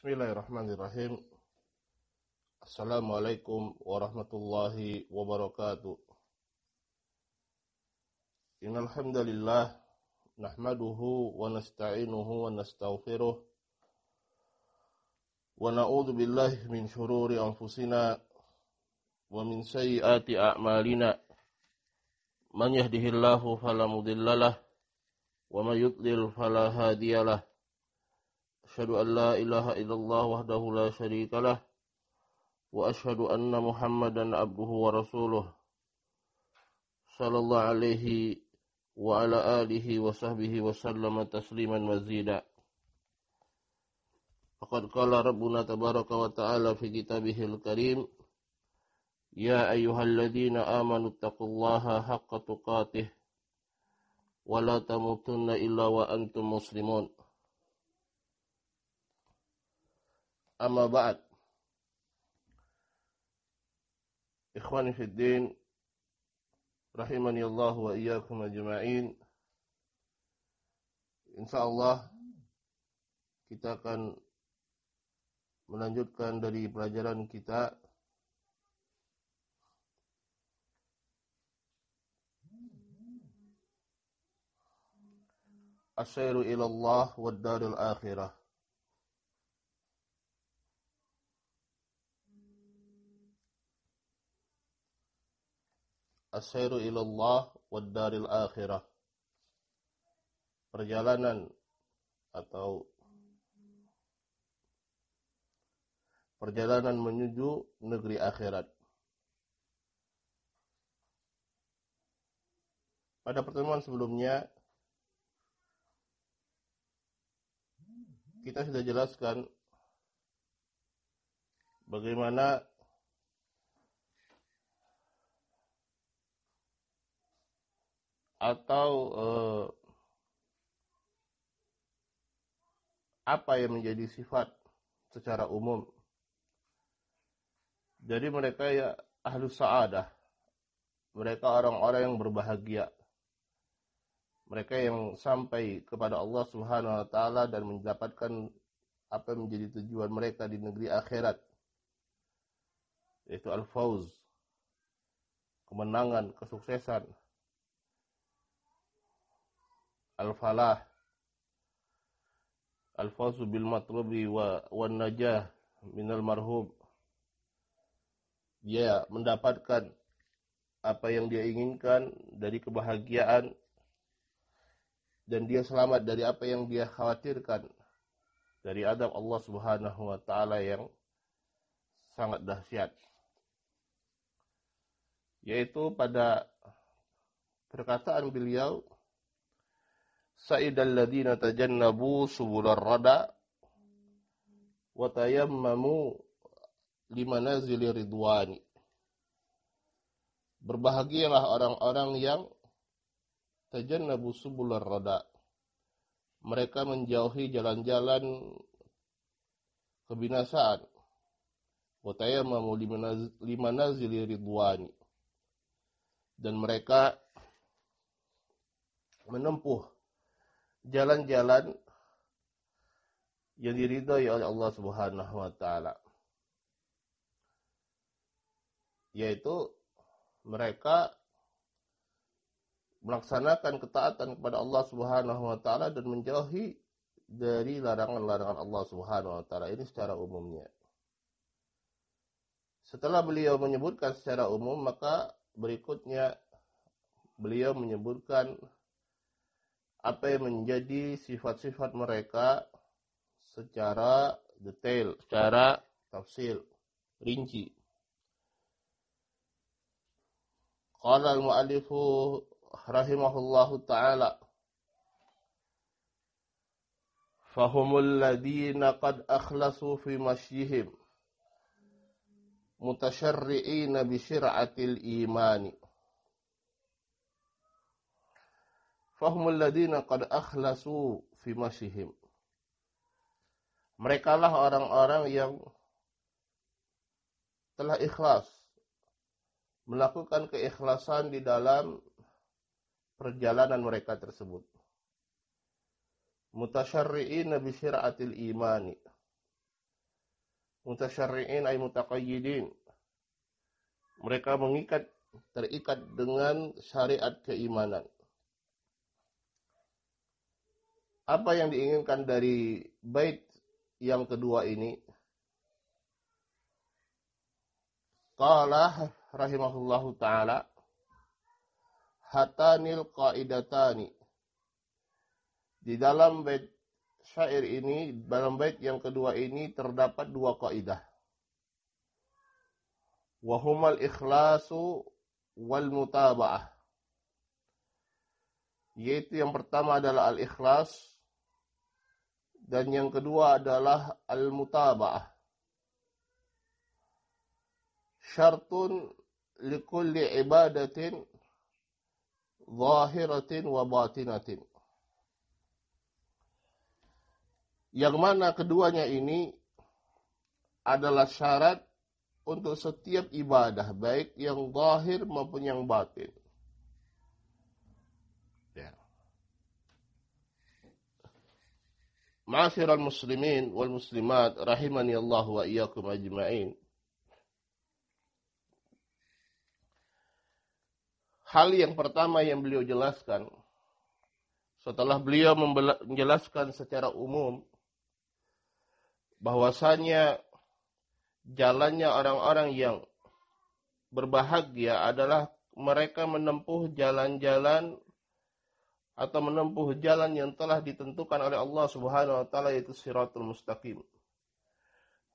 Bismillahirrahmanirrahim. Assalamualaikum warahmatullahi wabarakatuh. Innal hamdalillah nahmaduhu wa nasta'inuhu wa nastaghfiruh wa na'udzu billahi min shururi anfusina wa min sayyiati a'malina. Man yahdihillahu fala mudilla wa may yudlil fala أشهد أن لا إله إلا الله وحده لا شريك له وأشهد أن محمدا عبده ورسوله صلى الله عليه وعلى آله وصحبه وسلم تسليما مزيدا فقد قال ربنا تبارك وتعالى في كتابه الكريم يا أيها الذين آمنوا اتقوا الله حق تقاته ولا تموتن إلا وأنتم مسلمون Amma بعد إخواني في الدين rahimani Allah wa iyyakum ajma'in. Insyaallah kita akan melanjutkan dari pelajaran kita Asyairu ila Allah wa daril akhirah. Asyiru ilallah wad daril akhirah. Perjalanan atau perjalanan menuju negeri akhirat. Pada pertemuan sebelumnya kita sudah jelaskan bagaimana atau eh, apa yang menjadi sifat secara umum. Jadi mereka ya ahlu sa'adah. Mereka orang-orang yang berbahagia. Mereka yang sampai kepada Allah Subhanahu wa taala dan mendapatkan apa yang menjadi tujuan mereka di negeri akhirat. Yaitu al-fauz. Kemenangan, kesuksesan al-falah al-fawzu bil matlubi wa wan najah minal marhub dia mendapatkan apa yang dia inginkan dari kebahagiaan dan dia selamat dari apa yang dia khawatirkan dari adab Allah Subhanahu wa taala yang sangat dahsyat yaitu pada perkataan beliau sa'idal ladina tajannabu subular rada wa tayammamu limanazili ridwani Berbahagialah orang-orang yang tajannabu subular rada mereka menjauhi jalan-jalan kebinasaan wa tayammamu limanazili ridwani dan mereka menempuh jalan-jalan yang diridhoi oleh Allah Subhanahu wa taala. Yaitu mereka melaksanakan ketaatan kepada Allah Subhanahu wa taala dan menjauhi dari larangan-larangan Allah Subhanahu wa taala ini secara umumnya. Setelah beliau menyebutkan secara umum, maka berikutnya beliau menyebutkan apa yang menjadi sifat-sifat mereka secara detail, secara tafsil, rinci. Qala al-mu'allifu rahimahullahu ta'ala Fahumul ladhina qad akhlasu fi masyihim Mutasharri'ina bi syir'atil imani fahumul ladina qad akhlasu fi masyihim. Merekalah orang-orang yang telah ikhlas melakukan keikhlasan di dalam perjalanan mereka tersebut. Mutasyarri'ina nabi syir'atil imani. Mutasyarri'in ay mutaqayyidin. Mereka mengikat terikat dengan syariat keimanan. Apa yang diinginkan dari bait yang kedua ini? Qala rahimahullahu taala hatanil qaidatani. Di dalam bait syair ini, dalam bait yang kedua ini terdapat dua kaidah. Wahumal ikhlasu wal mutaba'ah. Yaitu yang pertama adalah al-ikhlas dan yang kedua adalah al-mutaba'ah. Syartun kulli ibadatin zahiratin wa batinatin. Yang mana keduanya ini adalah syarat untuk setiap ibadah, baik yang zahir maupun yang batin. muslimin wal muslimat rahimani Allah wa iyyakum ajma'in. Hal yang pertama yang beliau jelaskan setelah beliau menjelaskan secara umum bahwasanya jalannya orang-orang yang berbahagia adalah mereka menempuh jalan-jalan atau menempuh jalan yang telah ditentukan oleh Allah Subhanahu wa taala yaitu siratul mustaqim.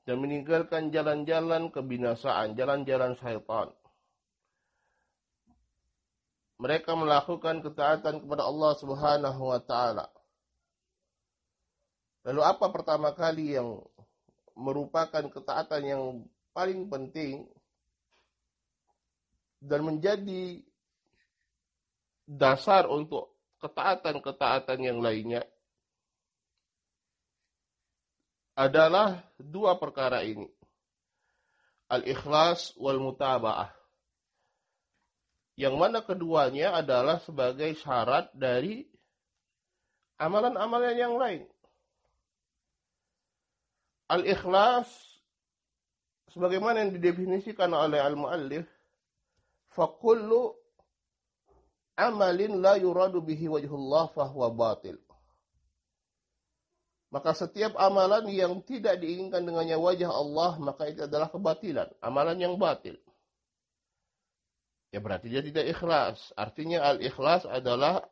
Dan meninggalkan jalan-jalan kebinasaan, jalan-jalan syaitan. Mereka melakukan ketaatan kepada Allah Subhanahu wa taala. Lalu apa pertama kali yang merupakan ketaatan yang paling penting dan menjadi dasar untuk ketaatan-ketaatan yang lainnya adalah dua perkara ini. Al-ikhlas wal mutaba'ah. Yang mana keduanya adalah sebagai syarat dari amalan-amalan yang lain. Al-ikhlas sebagaimana yang didefinisikan oleh al-muallif, fakullu amalin la yuradu bihi wajhullah fahuwa batil. Maka setiap amalan yang tidak diinginkan dengannya wajah Allah, maka itu adalah kebatilan, amalan yang batil. Ya berarti dia tidak ikhlas. Artinya al-ikhlas adalah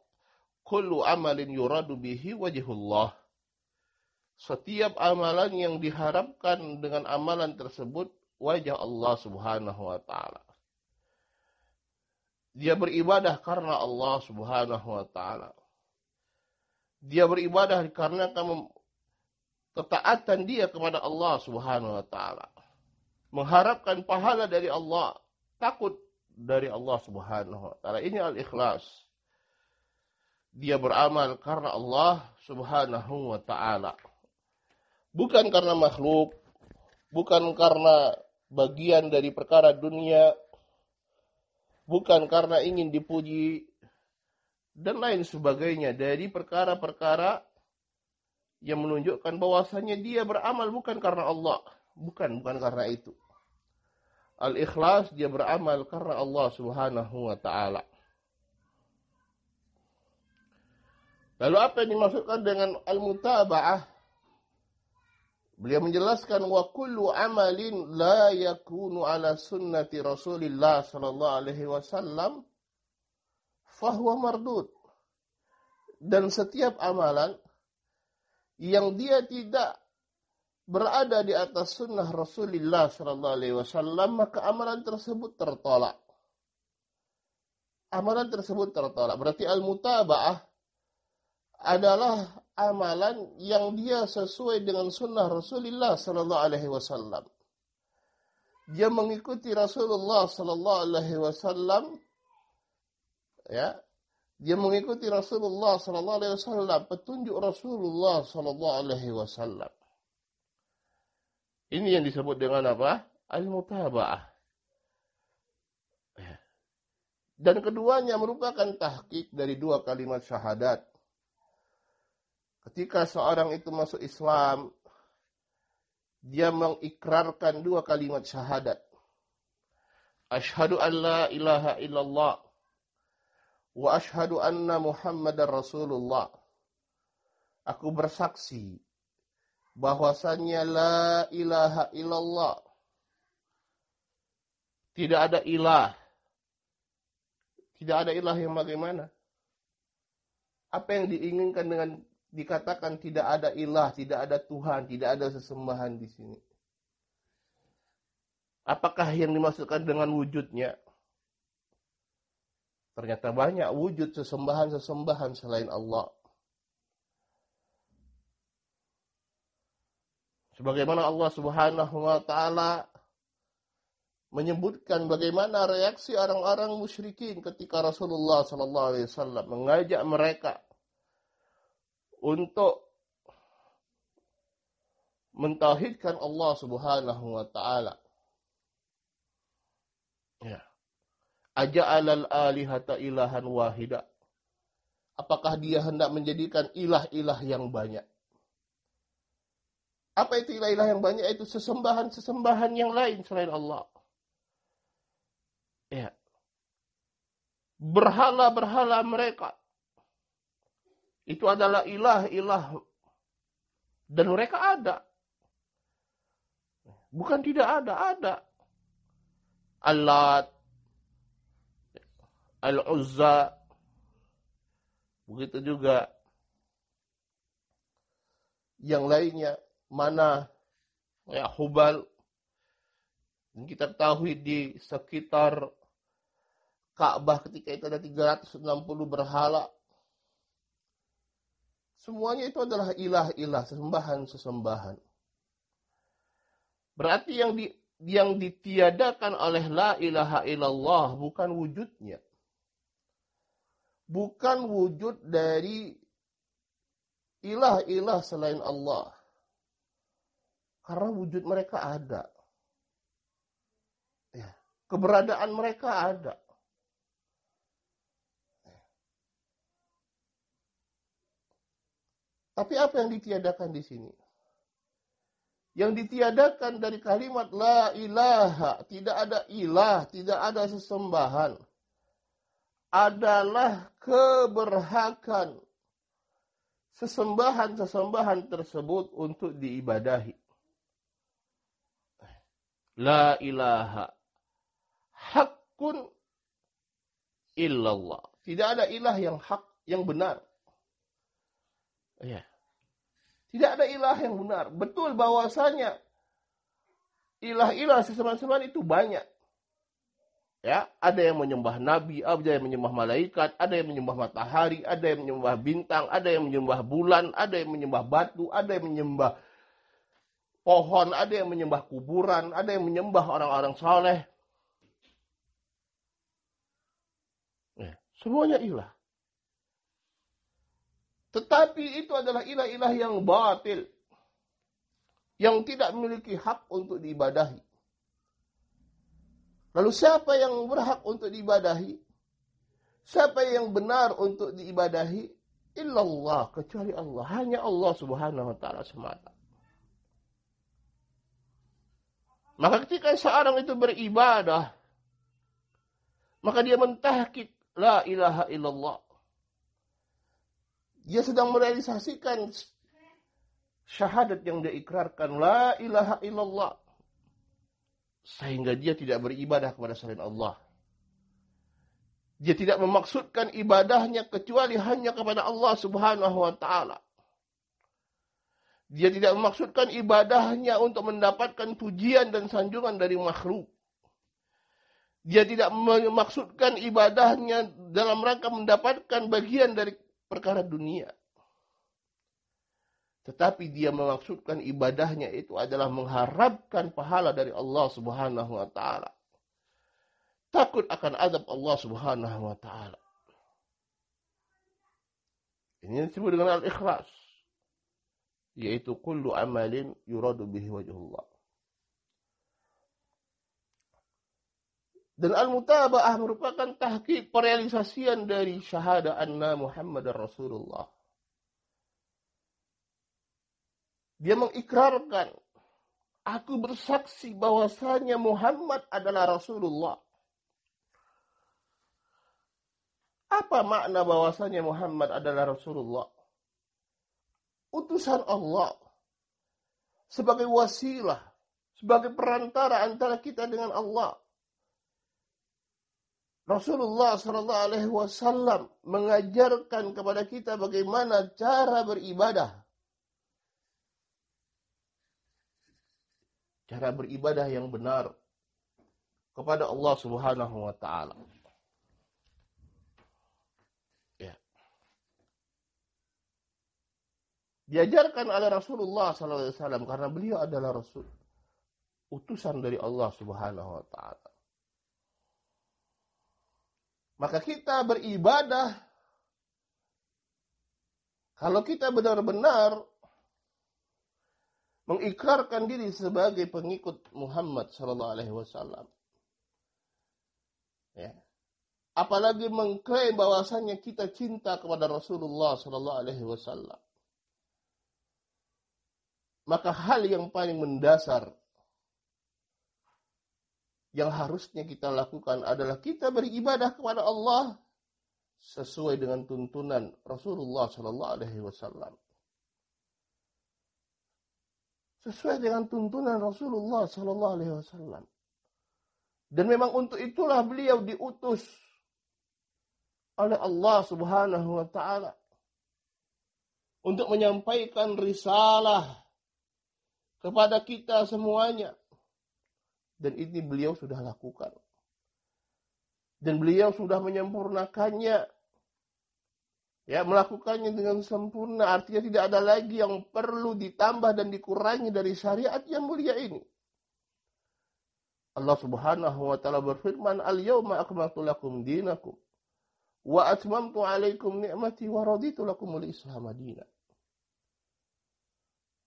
kullu amalin yuradu bihi wajhullah. Setiap amalan yang diharapkan dengan amalan tersebut wajah Allah Subhanahu wa taala. Dia beribadah karena Allah Subhanahu wa taala. Dia beribadah karena ketaatan dia kepada Allah Subhanahu wa taala. Mengharapkan pahala dari Allah, takut dari Allah Subhanahu wa taala. Ini al-ikhlas. Dia beramal karena Allah Subhanahu wa taala. Bukan karena makhluk, bukan karena bagian dari perkara dunia, bukan karena ingin dipuji dan lain sebagainya dari perkara-perkara yang menunjukkan bahwasanya dia beramal bukan karena Allah, bukan bukan karena itu. Al-ikhlas dia beramal karena Allah Subhanahu wa taala. Lalu apa yang dimaksudkan dengan al-mutaba'ah? Beliau menjelaskan wa kullu amalin la yakunu ala sunnati Rasulillah sallallahu alaihi wasallam fahuwa mardud. Dan setiap amalan yang dia tidak berada di atas sunnah Rasulullah sallallahu alaihi wasallam maka amalan tersebut tertolak. Amalan tersebut tertolak. Berarti al-mutaba'ah adalah amalan yang dia sesuai dengan sunnah Rasulullah Sallallahu Alaihi Wasallam. Dia mengikuti Rasulullah Sallallahu Alaihi Wasallam, ya, dia mengikuti Rasulullah Sallallahu Alaihi Wasallam, petunjuk Rasulullah Sallallahu Alaihi Wasallam. Ini yang disebut dengan apa? Al-mutabaah. Ya. Dan keduanya merupakan tahqiq dari dua kalimat syahadat Ketika seorang itu masuk Islam, dia mengikrarkan dua kalimat syahadat. Ashadu an la ilaha illallah wa ashadu anna Muhammadar Rasulullah. Aku bersaksi bahwasannya la ilaha illallah. Tidak ada ilah. Tidak ada ilah yang bagaimana? Apa yang diinginkan dengan dikatakan tidak ada ilah, tidak ada Tuhan, tidak ada sesembahan di sini. Apakah yang dimaksudkan dengan wujudnya? Ternyata banyak wujud sesembahan-sesembahan selain Allah. Sebagaimana Allah Subhanahu wa taala menyebutkan bagaimana reaksi orang-orang musyrikin ketika Rasulullah sallallahu alaihi wasallam mengajak mereka untuk mentauhidkan Allah Subhanahu wa taala. Ya. Aja'alal alihata ilahan wahida. Apakah dia hendak menjadikan ilah-ilah yang banyak? Apa itu ilah-ilah yang banyak? Itu sesembahan-sesembahan yang lain selain Allah. Ya. Berhala-berhala mereka itu adalah ilah-ilah dan mereka ada. Bukan tidak ada, ada. Alat, Al-Uzza, begitu juga yang lainnya, mana ya Hubal, yang kita ketahui di sekitar Ka'bah ketika itu ada 360 berhala Semuanya itu adalah ilah-ilah, sesembahan-sesembahan. Berarti yang di, yang ditiadakan oleh la ilaha illallah bukan wujudnya. Bukan wujud dari ilah-ilah selain Allah. Karena wujud mereka ada. Ya, keberadaan mereka ada. Tapi apa yang ditiadakan di sini? Yang ditiadakan dari kalimat la ilaha, tidak ada ilah, tidak ada sesembahan adalah keberhakan sesembahan-sesembahan tersebut untuk diibadahi. La ilaha hakun illallah. Tidak ada ilah yang hak, yang benar. Ya. Tidak ada ilah yang benar. Betul bahwasanya ilah-ilah sesama-sama itu banyak. Ya, ada yang menyembah nabi, ada yang menyembah malaikat, ada yang menyembah matahari, ada yang menyembah bintang, ada yang menyembah bulan, ada yang menyembah batu, ada yang menyembah pohon, ada yang menyembah kuburan, ada yang menyembah orang-orang soleh. Ya, semuanya ilah. Tetapi itu adalah ilah-ilah yang batil. Yang tidak memiliki hak untuk diibadahi. Lalu siapa yang berhak untuk diibadahi? Siapa yang benar untuk diibadahi? Illallah, kecuali Allah. Hanya Allah subhanahu wa ta'ala semata. Maka ketika seorang itu beribadah, maka dia mentahkik la ilaha illallah. Dia sedang merealisasikan syahadat yang dia ikrarkan. La ilaha illallah. Sehingga dia tidak beribadah kepada selain Allah. Dia tidak memaksudkan ibadahnya kecuali hanya kepada Allah subhanahu wa ta'ala. Dia tidak memaksudkan ibadahnya untuk mendapatkan pujian dan sanjungan dari makhluk. Dia tidak memaksudkan ibadahnya dalam rangka mendapatkan bagian dari perkara dunia. Tetapi dia memaksudkan ibadahnya itu adalah mengharapkan pahala dari Allah Subhanahu wa taala. Takut akan azab Allah Subhanahu wa taala. Ini disebut dengan al-ikhlas. Yaitu kullu amalin yuradu bihi wajhullah. Dan al-mutaba'ah merupakan tahqiq perealisasian dari syahada anna Muhammad Rasulullah. Dia mengikrarkan, aku bersaksi bahwasanya Muhammad adalah Rasulullah. Apa makna bahwasanya Muhammad adalah Rasulullah? Utusan Allah sebagai wasilah, sebagai perantara antara kita dengan Allah Rasulullah Shallallahu Alaihi Wasallam mengajarkan kepada kita bagaimana cara beribadah. Cara beribadah yang benar kepada Allah Subhanahu wa taala. Ya. Diajarkan oleh Rasulullah SAW karena beliau adalah rasul utusan dari Allah Subhanahu wa taala. Maka kita beribadah kalau kita benar-benar mengikrarkan diri sebagai pengikut Muhammad sallallahu alaihi wasallam. Ya. Apalagi mengklaim bahwasannya kita cinta kepada Rasulullah sallallahu alaihi wasallam. Maka hal yang paling mendasar yang harusnya kita lakukan adalah kita beribadah kepada Allah sesuai dengan tuntunan Rasulullah Shallallahu Alaihi Wasallam. Sesuai dengan tuntunan Rasulullah Shallallahu Alaihi Wasallam. Dan memang untuk itulah beliau diutus oleh Allah Subhanahu Wa Taala untuk menyampaikan risalah kepada kita semuanya dan ini beliau sudah lakukan. Dan beliau sudah menyempurnakannya. Ya, melakukannya dengan sempurna. Artinya tidak ada lagi yang perlu ditambah dan dikurangi dari syariat yang mulia ini. Allah Subhanahu wa taala berfirman, "Al-yauma akmaltu lakum dinakum wa atmamtu 'alaikum ni'mati wa raditu lakumul Islam madina."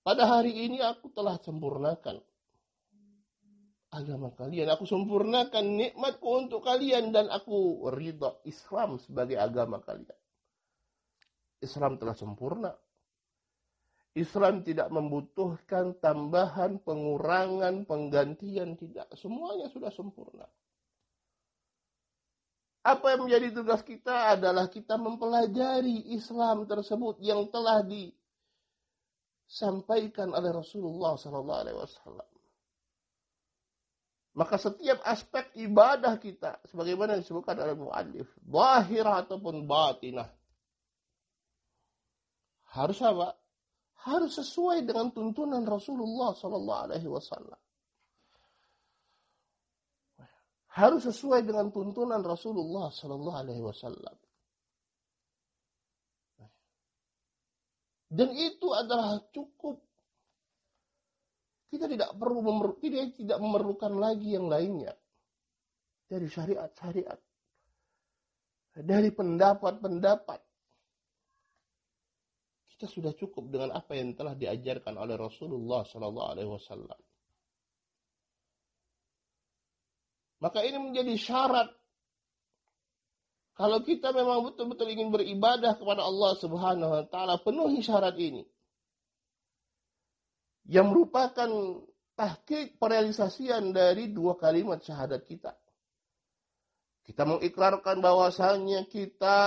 Pada hari ini aku telah sempurnakan agama kalian. Aku sempurnakan nikmatku untuk kalian dan aku ridho Islam sebagai agama kalian. Islam telah sempurna. Islam tidak membutuhkan tambahan, pengurangan, penggantian, tidak. Semuanya sudah sempurna. Apa yang menjadi tugas kita adalah kita mempelajari Islam tersebut yang telah disampaikan oleh Rasulullah SAW. Maka setiap aspek ibadah kita, sebagaimana disebutkan oleh mu'alif, zahirah ataupun batinah, harus apa? Harus sesuai dengan tuntunan Rasulullah Sallallahu Alaihi Wasallam. Harus sesuai dengan tuntunan Rasulullah Sallallahu Alaihi Wasallam. Dan itu adalah cukup kita tidak perlu memerlukan, tidak, tidak memerlukan lagi yang lainnya. Dari syariat-syariat. Dari pendapat-pendapat. Kita sudah cukup dengan apa yang telah diajarkan oleh Rasulullah Sallallahu Alaihi Wasallam. Maka ini menjadi syarat kalau kita memang betul-betul ingin beribadah kepada Allah Subhanahu wa taala, penuhi syarat ini yang merupakan tahqiq perrealisasian dari dua kalimat syahadat kita. Kita mengikrarkan bahwasanya kita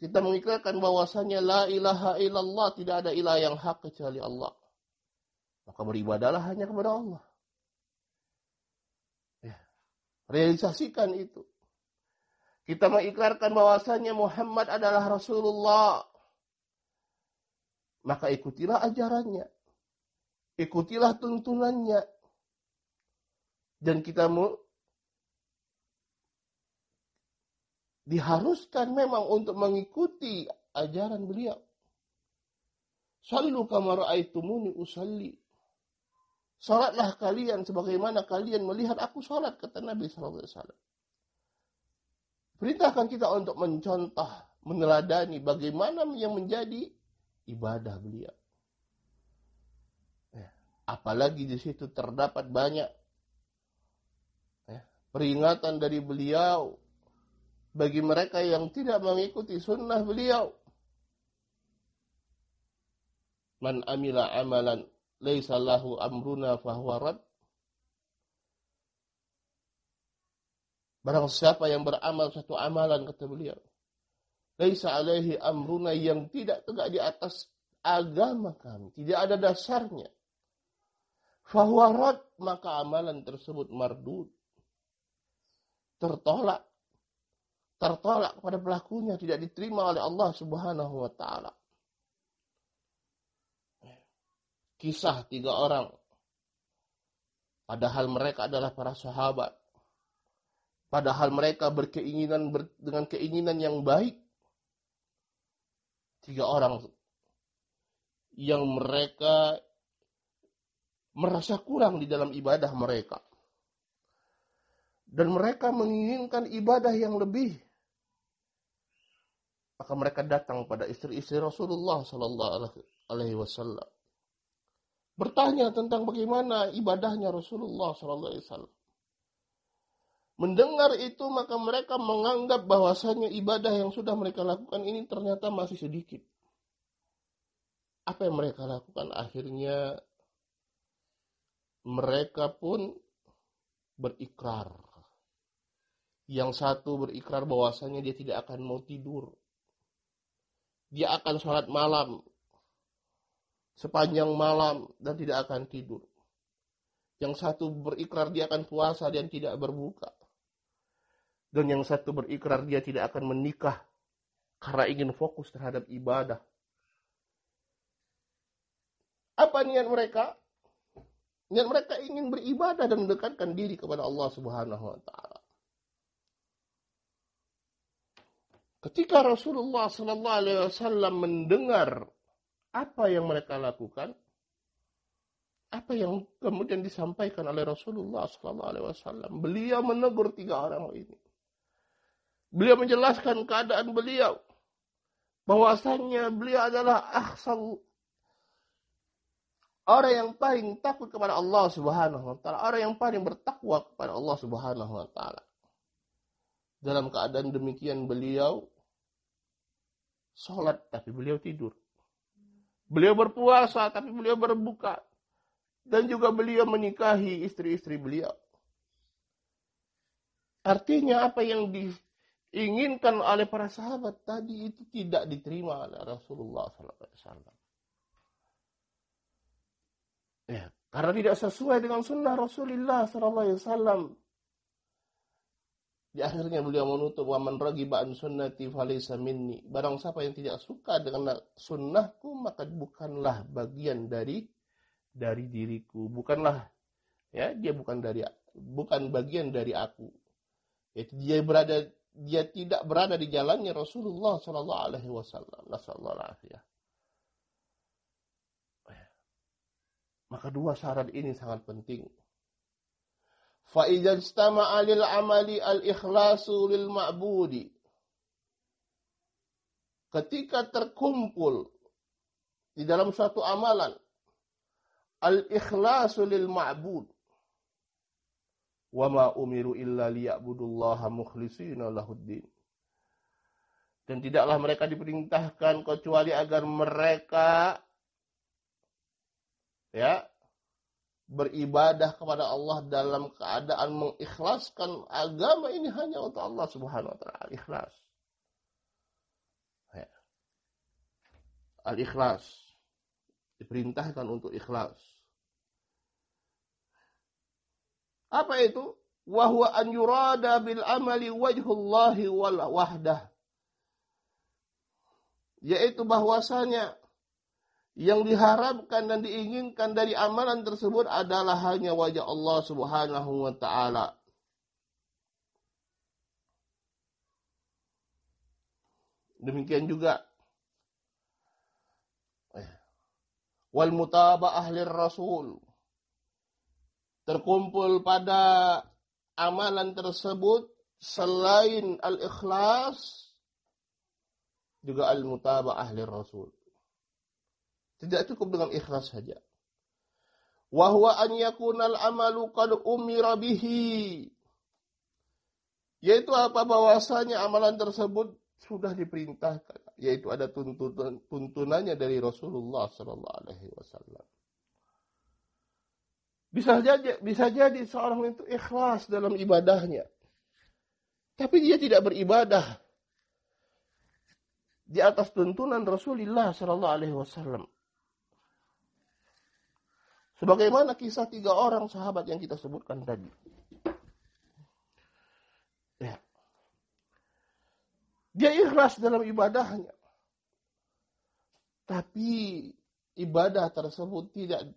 kita mengikrarkan bahwasanya la ilaha illallah tidak ada ilah yang hak kecuali Allah. Maka beribadalah hanya kepada Allah. Ya. Realisasikan itu. Kita mengikrarkan bahwasanya Muhammad adalah Rasulullah maka ikutilah ajarannya. Ikutilah tuntunannya. Dan kita mau diharuskan memang untuk mengikuti ajaran beliau. Sallu kama ra'aitumuni usalli. Salatlah kalian sebagaimana kalian melihat aku salat kata Nabi sallallahu alaihi wasallam. Perintahkan kita untuk mencontoh, meneladani bagaimana yang menjadi ibadah beliau. Ya. Apalagi di situ terdapat banyak ya, peringatan dari beliau bagi mereka yang tidak mengikuti sunnah beliau. Man amila amalan laisa amruna fahwarat. Barang siapa yang beramal satu amalan kata beliau laisa alaihi amruna yang tidak tegak di atas agama kami, tidak ada dasarnya. Fahwarat maka amalan tersebut mardut, Tertolak. Tertolak pada pelakunya, tidak diterima oleh Allah subhanahu wa ta'ala. Kisah tiga orang. Padahal mereka adalah para sahabat. Padahal mereka berkeinginan dengan keinginan yang baik tiga orang yang mereka merasa kurang di dalam ibadah mereka. Dan mereka menginginkan ibadah yang lebih. Maka mereka datang pada istri-istri Rasulullah Sallallahu Alaihi Wasallam. Bertanya tentang bagaimana ibadahnya Rasulullah Sallallahu Alaihi Wasallam mendengar itu maka mereka menganggap bahwasanya ibadah yang sudah mereka lakukan ini ternyata masih sedikit. Apa yang mereka lakukan akhirnya mereka pun berikrar. Yang satu berikrar bahwasanya dia tidak akan mau tidur. Dia akan sholat malam sepanjang malam dan tidak akan tidur. Yang satu berikrar dia akan puasa dan tidak berbuka dan yang satu berikrar dia tidak akan menikah karena ingin fokus terhadap ibadah. Apa niat mereka? Niat mereka ingin beribadah dan mendekatkan diri kepada Allah Subhanahu wa taala. Ketika Rasulullah sallallahu alaihi wasallam mendengar apa yang mereka lakukan, apa yang kemudian disampaikan oleh Rasulullah sallallahu alaihi wasallam, beliau menegur tiga orang ini. Beliau menjelaskan keadaan beliau. Bahwasannya beliau adalah ahsal orang yang paling takut kepada Allah Subhanahu wa taala, orang yang paling bertakwa kepada Allah Subhanahu wa taala. Dalam keadaan demikian beliau sholat tapi beliau tidur. Beliau berpuasa tapi beliau berbuka. Dan juga beliau menikahi istri-istri beliau. Artinya apa yang di diinginkan oleh para sahabat tadi itu tidak diterima oleh Rasulullah SAW. Ya, karena tidak sesuai dengan sunnah Rasulullah SAW. Di akhirnya beliau menutup wa man raghiba sunnati falaysa minni. Barang siapa yang tidak suka dengan sunnahku maka bukanlah bagian dari dari diriku, bukanlah ya dia bukan dari bukan bagian dari aku. Yaitu dia berada dia tidak berada di jalannya Rasulullah Shallallahu Alaihi Wasallam. Maka dua syarat ini sangat penting. Faizan stama alil amali al ikhlasu lil ma'budi. Ketika terkumpul di dalam suatu amalan al ikhlasu lil ma'bud wa ma umiru illa liya'budullaha mukhlishina lahuddin. Dan tidaklah mereka diperintahkan kecuali agar mereka ya beribadah kepada Allah dalam keadaan mengikhlaskan agama ini hanya untuk Allah Subhanahu wa taala ikhlas. Ya. Al-ikhlas diperintahkan untuk ikhlas. Apa itu? Wahwa an yurada bil amali wajhullahi wal wahdah. Yaitu bahwasanya yang diharapkan dan diinginkan dari amalan tersebut adalah hanya wajah Allah Subhanahu wa taala. Demikian juga wal mutaba'ah lir rasul terkumpul pada amalan tersebut selain al-ikhlas juga al ahli Rasul. Tidak cukup dengan ikhlas saja. Wa huwa an yakunal amalu qad umira bihi. Yaitu apa bahwasanya amalan tersebut sudah diperintahkan, yaitu ada tuntunan, tuntunannya dari Rasulullah sallallahu alaihi wasallam. Bisa jadi, bisa jadi seorang itu ikhlas dalam ibadahnya. Tapi dia tidak beribadah di atas tuntunan Rasulullah Shallallahu Alaihi Wasallam. Sebagaimana kisah tiga orang sahabat yang kita sebutkan tadi. Ya. Dia ikhlas dalam ibadahnya. Tapi ibadah tersebut tidak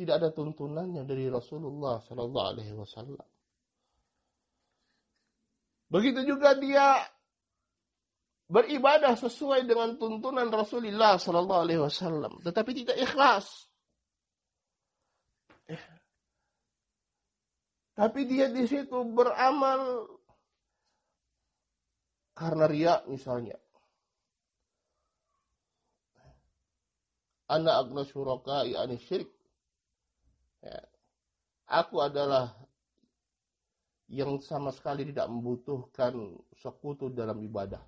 tidak ada tuntunannya dari Rasulullah Shallallahu Alaihi Wasallam. Begitu juga dia beribadah sesuai dengan tuntunan Rasulullah Shallallahu Alaihi Wasallam, tetapi tidak ikhlas. Eh. Tapi dia di situ beramal karena riak misalnya. Anak agna syurakai anis syirik Ya. Aku adalah yang sama sekali tidak membutuhkan sekutu dalam ibadah.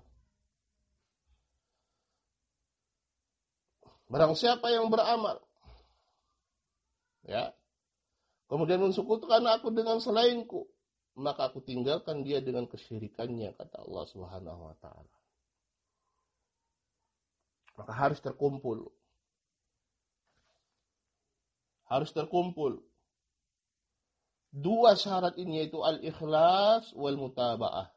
Barang siapa yang beramal, ya, kemudian mensekutukan aku dengan selainku, maka aku tinggalkan dia dengan kesyirikannya, kata Allah Subhanahu wa Ta'ala. Maka harus terkumpul harus terkumpul. Dua syarat ini yaitu al-ikhlas wal mutaba'ah.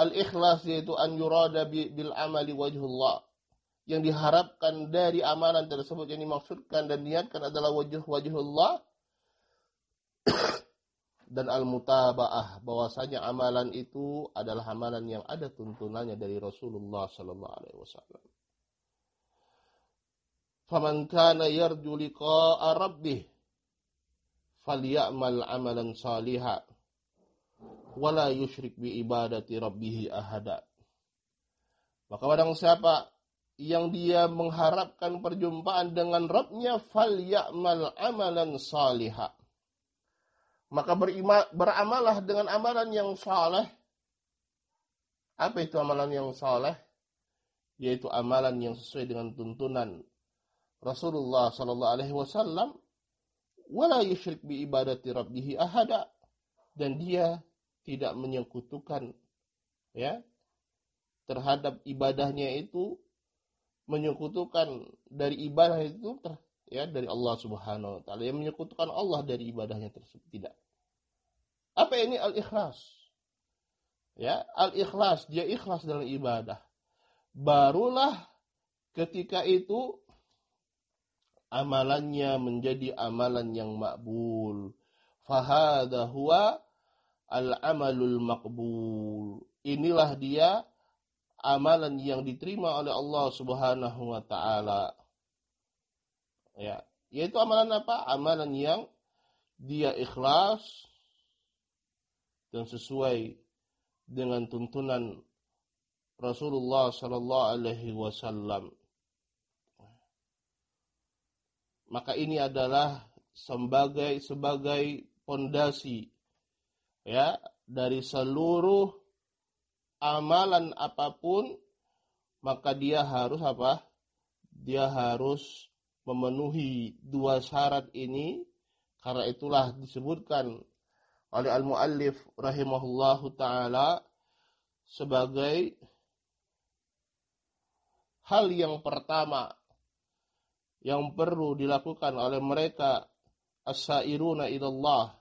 Al-ikhlas yaitu an yurada bil amali wajhullah. Yang diharapkan dari amalan tersebut yang dimaksudkan dan niatkan adalah wajh wajhullah dan al-mutaba'ah bahwasanya amalan itu adalah amalan yang ada tuntunannya dari Rasulullah sallallahu alaihi wasallam faman kana yarju liqa'a rabbih falyamal amalan saliha wala yusyrik bi ibadati rabbih ahada maka barang siapa yang dia mengharapkan perjumpaan dengan Rabbnya falyamal amalan saliha maka berima, beramalah dengan amalan yang saleh apa itu amalan yang saleh yaitu amalan yang sesuai dengan tuntunan Rasulullah sallallahu alaihi wasallam wala yusyrik bi ibadati rabbih ahada dan dia tidak menyekutukan ya terhadap ibadahnya itu menyekutukan dari ibadah itu ya dari Allah Subhanahu wa taala yang menyekutukan Allah dari ibadahnya tersebut tidak apa ini al-ikhlas ya al-ikhlas dia ikhlas dalam ibadah barulah ketika itu amalannya menjadi amalan yang makbul. Fahadha huwa al-amalul makbul. Inilah dia amalan yang diterima oleh Allah Subhanahu wa taala. Ya, yaitu amalan apa? Amalan yang dia ikhlas dan sesuai dengan tuntunan Rasulullah sallallahu alaihi wasallam. maka ini adalah sebagai sebagai pondasi ya dari seluruh amalan apapun maka dia harus apa dia harus memenuhi dua syarat ini karena itulah disebutkan oleh al-muallif rahimahullahu taala sebagai hal yang pertama yang perlu dilakukan oleh mereka as-sairuna ilallah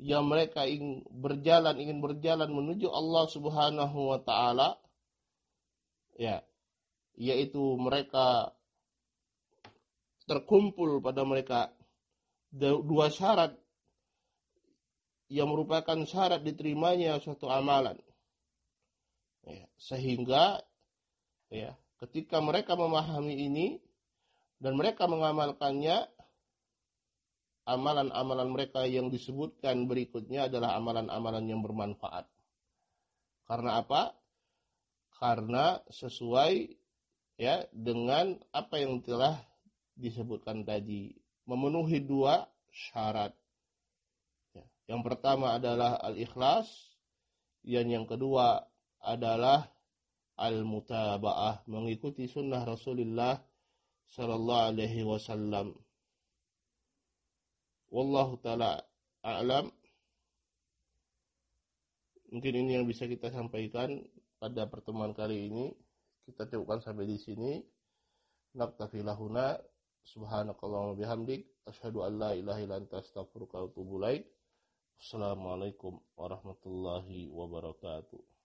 yang mereka ingin berjalan ingin berjalan menuju Allah Subhanahu wa taala ya yaitu mereka terkumpul pada mereka dua syarat yang merupakan syarat diterimanya suatu amalan ya, sehingga ya ketika mereka memahami ini dan mereka mengamalkannya amalan-amalan mereka yang disebutkan berikutnya adalah amalan-amalan yang bermanfaat. Karena apa? Karena sesuai ya dengan apa yang telah disebutkan tadi, memenuhi dua syarat. Ya, yang pertama adalah al-ikhlas, dan yang kedua adalah al-mutaba'ah, mengikuti sunnah Rasulullah sallallahu alaihi wasallam. Wallahu taala a'lam. Mungkin ini yang bisa kita sampaikan pada pertemuan kali ini. Kita cukupkan sampai di sini. Naktafi lahuna subhanakallahumma bihamdik asyhadu an la ilaha illa anta astaghfiruka wa atubu ilaik. Assalamualaikum warahmatullahi wabarakatuh.